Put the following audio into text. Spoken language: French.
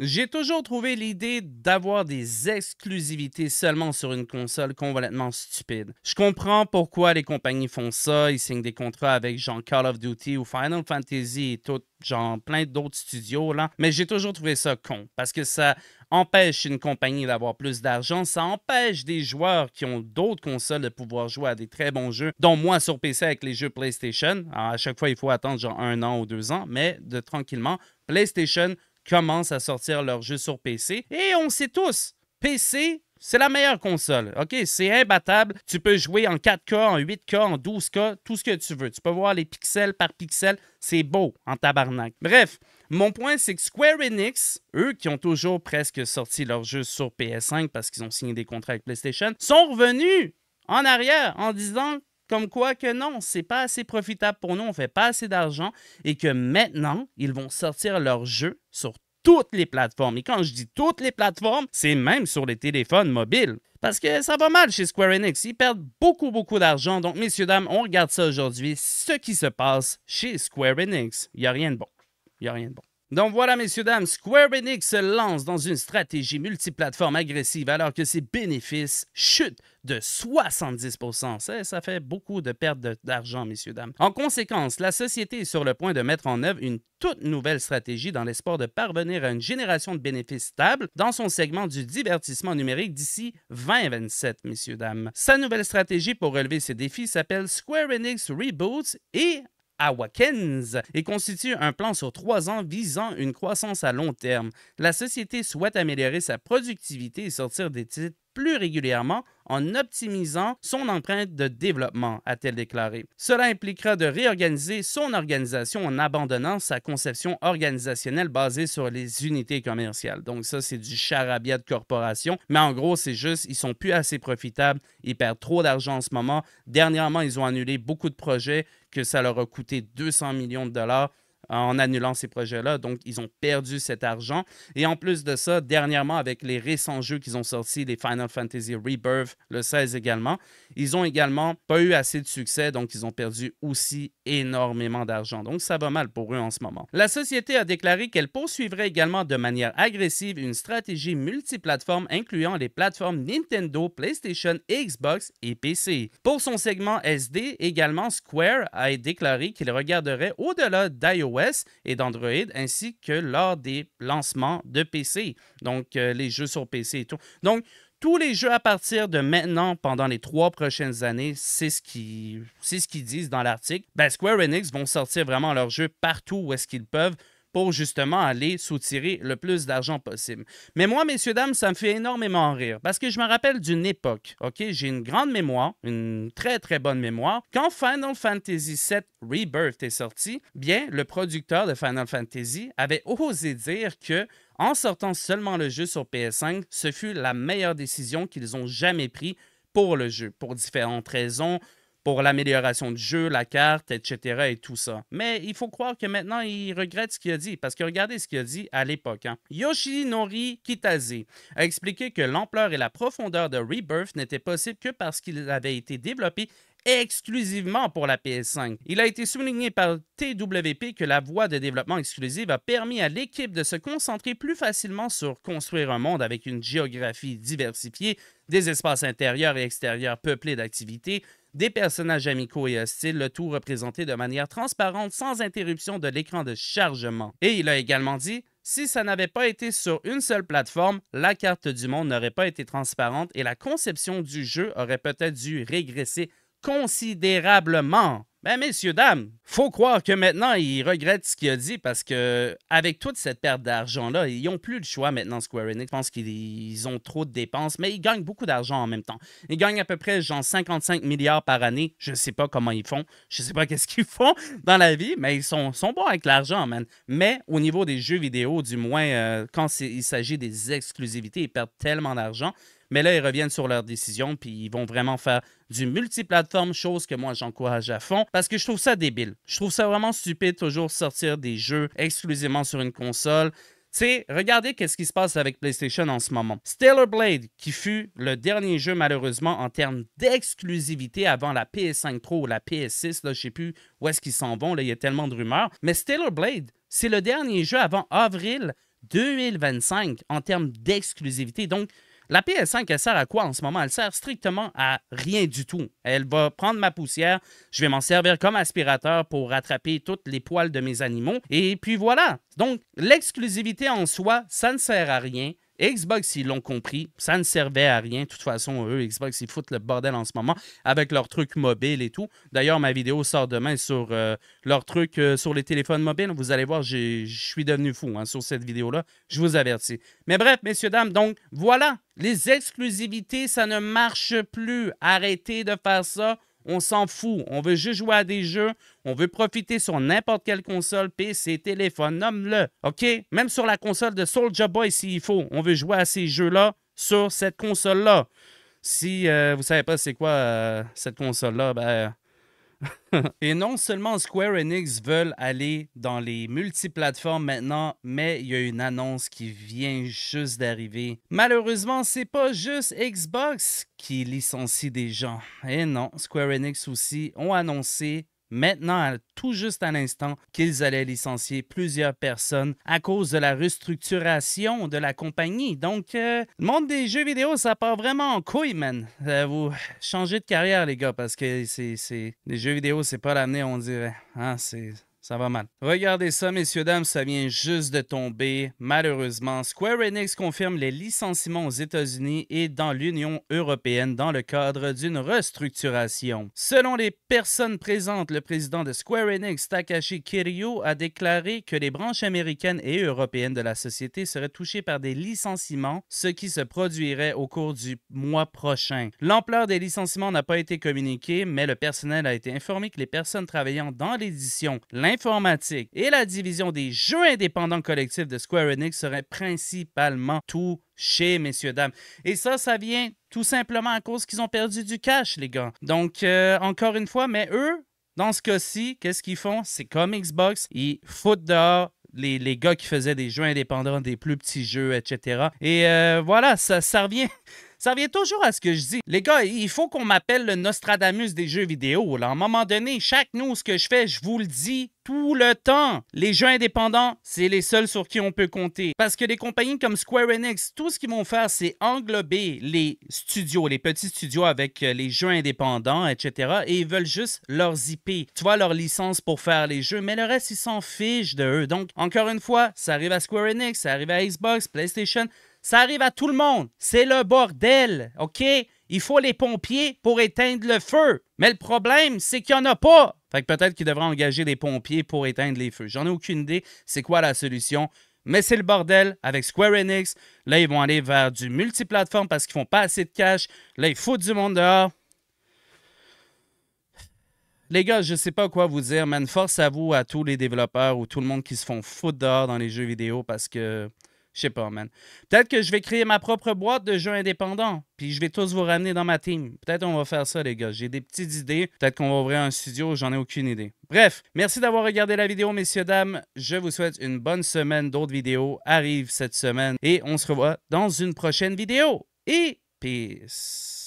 J'ai toujours trouvé l'idée d'avoir des exclusivités seulement sur une console complètement stupide. Je comprends pourquoi les compagnies font ça, ils signent des contrats avec genre Call of Duty ou Final Fantasy et tout, genre plein d'autres studios là, mais j'ai toujours trouvé ça con parce que ça empêche une compagnie d'avoir plus d'argent, ça empêche des joueurs qui ont d'autres consoles de pouvoir jouer à des très bons jeux, dont moi sur PC avec les jeux PlayStation. Alors, à chaque fois, il faut attendre genre un an ou deux ans, mais de tranquillement, PlayStation commencent à sortir leurs jeux sur PC. Et on sait tous, PC, c'est la meilleure console. OK, c'est imbattable. Tu peux jouer en 4K, en 8K, en 12K, tout ce que tu veux. Tu peux voir les pixels par pixel. C'est beau en tabarnak. Bref, mon point, c'est que Square Enix, eux qui ont toujours presque sorti leurs jeux sur PS5 parce qu'ils ont signé des contrats avec PlayStation, sont revenus en arrière en disant comme quoi que non, c'est pas assez profitable pour nous, on fait pas assez d'argent et que maintenant, ils vont sortir leur jeu sur toutes les plateformes. Et quand je dis toutes les plateformes, c'est même sur les téléphones mobiles. Parce que ça va mal chez Square Enix. Ils perdent beaucoup, beaucoup d'argent. Donc, messieurs, dames, on regarde ça aujourd'hui, ce qui se passe chez Square Enix. Il n'y a rien de bon. Il n'y a rien de bon. Donc voilà, messieurs, dames, Square Enix se lance dans une stratégie multiplateforme agressive alors que ses bénéfices chutent de 70 ça, ça fait beaucoup de pertes d'argent, messieurs, dames. En conséquence, la société est sur le point de mettre en œuvre une toute nouvelle stratégie dans l'espoir de parvenir à une génération de bénéfices stables dans son segment du divertissement numérique d'ici 2027, messieurs, dames. Sa nouvelle stratégie pour relever ces défis s'appelle Square Enix Reboots et à et constitue un plan sur trois ans visant une croissance à long terme. La société souhaite améliorer sa productivité et sortir des titres plus régulièrement en optimisant son empreinte de développement, a-t-elle déclaré. Cela impliquera de réorganiser son organisation en abandonnant sa conception organisationnelle basée sur les unités commerciales. Donc ça, c'est du charabia de corporation, mais en gros, c'est juste, ils sont plus assez profitables, ils perdent trop d'argent en ce moment. Dernièrement, ils ont annulé beaucoup de projets que ça leur a coûté 200 millions de dollars en annulant ces projets-là. Donc, ils ont perdu cet argent. Et en plus de ça, dernièrement, avec les récents jeux qu'ils ont sortis, les Final Fantasy Rebirth, le 16 également, ils ont également pas eu assez de succès. Donc, ils ont perdu aussi énormément d'argent. Donc, ça va mal pour eux en ce moment. La société a déclaré qu'elle poursuivrait également de manière agressive une stratégie multiplateforme incluant les plateformes Nintendo, PlayStation, Xbox et PC. Pour son segment SD, également, Square a déclaré qu'il regarderait au-delà d'iOS et d'Android, ainsi que lors des lancements de PC, donc euh, les jeux sur PC et tout. Donc, tous les jeux à partir de maintenant, pendant les trois prochaines années, c'est ce qu'ils ce disent dans l'article, ben Square Enix vont sortir vraiment leurs jeux partout où est-ce qu'ils peuvent pour justement aller soutirer le plus d'argent possible. Mais moi, messieurs, dames, ça me fait énormément rire parce que je me rappelle d'une époque, OK? J'ai une grande mémoire, une très, très bonne mémoire. Quand Final Fantasy VII Rebirth est sorti, bien, le producteur de Final Fantasy avait osé dire que en sortant seulement le jeu sur PS5, ce fut la meilleure décision qu'ils ont jamais prise pour le jeu, pour différentes raisons pour l'amélioration du jeu, la carte, etc. et tout ça. Mais il faut croire que maintenant, il regrette ce qu'il a dit, parce que regardez ce qu'il a dit à l'époque. Hein. Yoshi Nori Kitase a expliqué que l'ampleur et la profondeur de Rebirth n'étaient possibles que parce qu'il avait été développé exclusivement pour la PS5. Il a été souligné par TWP que la voie de développement exclusive a permis à l'équipe de se concentrer plus facilement sur construire un monde avec une géographie diversifiée, des espaces intérieurs et extérieurs peuplés d'activités, des personnages amicaux et hostiles, le tout représenté de manière transparente sans interruption de l'écran de chargement. Et il a également dit si ça n'avait pas été sur une seule plateforme, la carte du monde n'aurait pas été transparente et la conception du jeu aurait peut-être dû régresser considérablement. Ben, messieurs, dames, faut croire que maintenant, ils regrettent ce qu'il a dit parce que, avec toute cette perte d'argent-là, ils n'ont plus le choix maintenant, Square Enix. Je pense qu'ils ont trop de dépenses, mais ils gagnent beaucoup d'argent en même temps. Ils gagnent à peu près, genre, 55 milliards par année. Je ne sais pas comment ils font. Je ne sais pas qu'est-ce qu'ils font dans la vie, mais ils sont, sont bons avec l'argent, man. Mais au niveau des jeux vidéo, du moins, euh, quand il s'agit des exclusivités, ils perdent tellement d'argent mais là, ils reviennent sur leur décision, puis ils vont vraiment faire du multiplateforme, chose que moi j'encourage à fond, parce que je trouve ça débile. Je trouve ça vraiment stupide toujours sortir des jeux exclusivement sur une console. Tu sais, regardez qu'est-ce qui se passe avec PlayStation en ce moment. Stellar Blade, qui fut le dernier jeu malheureusement en termes d'exclusivité avant la PS5 Pro ou la PS6, là, je sais plus où est-ce qu'ils s'en vont, là, il y a tellement de rumeurs. Mais Stellar Blade, c'est le dernier jeu avant avril 2025 en termes d'exclusivité. Donc, la PS5, elle sert à quoi en ce moment? Elle sert strictement à rien du tout. Elle va prendre ma poussière, je vais m'en servir comme aspirateur pour rattraper toutes les poils de mes animaux, et puis voilà. Donc, l'exclusivité en soi, ça ne sert à rien. Xbox, ils l'ont compris. Ça ne servait à rien. De toute façon, eux, Xbox, ils foutent le bordel en ce moment avec leurs trucs mobiles et tout. D'ailleurs, ma vidéo sort demain sur euh, leurs trucs euh, sur les téléphones mobiles. Vous allez voir, je suis devenu fou hein, sur cette vidéo-là. Je vous avertis. Mais bref, messieurs, dames, donc voilà. Les exclusivités, ça ne marche plus. Arrêtez de faire ça. On s'en fout. On veut juste jouer à des jeux. On veut profiter sur n'importe quelle console, PC, téléphone, nomme-le. OK? Même sur la console de Soulja Boy s'il faut. On veut jouer à ces jeux-là sur cette console-là. Si euh, vous ne savez pas c'est quoi euh, cette console-là, ben, Et non seulement Square Enix veulent aller dans les multiplateformes maintenant, mais il y a une annonce qui vient juste d'arriver. Malheureusement, c'est pas juste Xbox qui licencie des gens. Et non, Square Enix aussi ont annoncé maintenant, tout juste à l'instant, qu'ils allaient licencier plusieurs personnes à cause de la restructuration de la compagnie. Donc, euh, le monde des jeux vidéo, ça part vraiment en couille, man. Euh, vous changez de carrière, les gars, parce que c'est, les jeux vidéo, c'est pas l'année, on dirait. Ah, c'est... Ça va mal. Regardez ça, messieurs, dames, ça vient juste de tomber. Malheureusement, Square Enix confirme les licenciements aux États-Unis et dans l'Union européenne dans le cadre d'une restructuration. Selon les personnes présentes, le président de Square Enix, Takashi Kiryu, a déclaré que les branches américaines et européennes de la société seraient touchées par des licenciements, ce qui se produirait au cours du mois prochain. L'ampleur des licenciements n'a pas été communiquée, mais le personnel a été informé que les personnes travaillant dans l'édition, Informatique et la division des jeux indépendants collectifs de Square Enix serait principalement tout chez messieurs, dames. Et ça, ça vient tout simplement à cause qu'ils ont perdu du cash, les gars. Donc, euh, encore une fois, mais eux, dans ce cas-ci, qu'est-ce qu'ils font? C'est comme Xbox, ils foutent dehors les, gars qui faisaient des jeux indépendants, des plus petits jeux, etc. Et euh, voilà, ça, ça revient... Ça revient toujours à ce que je dis. Les gars, il faut qu'on m'appelle le Nostradamus des jeux vidéo. Là. À un moment donné, chaque nous ce que je fais, je vous le dis tout le temps. Les jeux indépendants, c'est les seuls sur qui on peut compter. Parce que les compagnies comme Square Enix, tout ce qu'ils vont faire, c'est englober les studios, les petits studios avec euh, les jeux indépendants, etc. Et ils veulent juste leurs IP, tu vois, leur licence pour faire les jeux, mais le reste, ils s'en fichent de eux. Donc, encore une fois, ça arrive à Square Enix, ça arrive à Xbox, PlayStation, ça arrive à tout le monde. C'est le bordel, OK? Il faut les pompiers pour éteindre le feu. Mais le problème, c'est qu'il n'y en a pas. Fait que peut-être qu'ils devraient engager des pompiers pour éteindre les feux. J'en ai aucune idée. C'est quoi la solution? Mais c'est le bordel avec Square Enix. Là, ils vont aller vers du multiplateforme parce qu'ils font pas assez de cash. Là, ils foutent du monde dehors. Les gars, je sais pas quoi vous dire, man. Force à vous, à tous les développeurs ou tout le monde qui se font foutre dehors dans les jeux vidéo parce que je sais pas, man. Peut-être que je vais créer ma propre boîte de jeux indépendants, puis je vais tous vous ramener dans ma team. Peut-être on va faire ça, les gars. J'ai des petites idées. Peut-être qu'on va ouvrir un studio, j'en ai aucune idée. Bref, merci d'avoir regardé la vidéo, messieurs, dames. Je vous souhaite une bonne semaine. D'autres vidéos arrivent cette semaine et on se revoit dans une prochaine vidéo. Et peace!